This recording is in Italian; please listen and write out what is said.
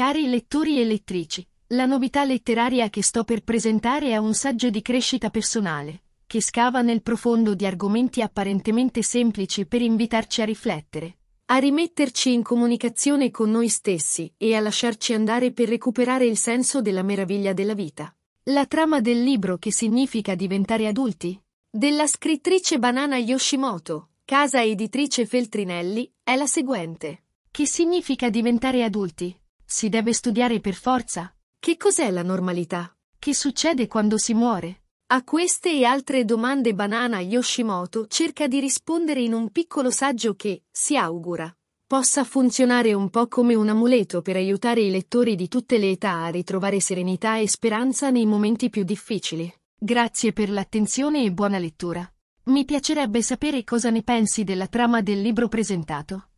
Cari lettori e lettrici, la novità letteraria che sto per presentare è un saggio di crescita personale, che scava nel profondo di argomenti apparentemente semplici per invitarci a riflettere, a rimetterci in comunicazione con noi stessi e a lasciarci andare per recuperare il senso della meraviglia della vita. La trama del libro che significa diventare adulti? Della scrittrice Banana Yoshimoto, casa editrice Feltrinelli, è la seguente. Che significa diventare adulti? Si deve studiare per forza? Che cos'è la normalità? Che succede quando si muore? A queste e altre domande banana Yoshimoto cerca di rispondere in un piccolo saggio che, si augura, possa funzionare un po' come un amuleto per aiutare i lettori di tutte le età a ritrovare serenità e speranza nei momenti più difficili. Grazie per l'attenzione e buona lettura. Mi piacerebbe sapere cosa ne pensi della trama del libro presentato.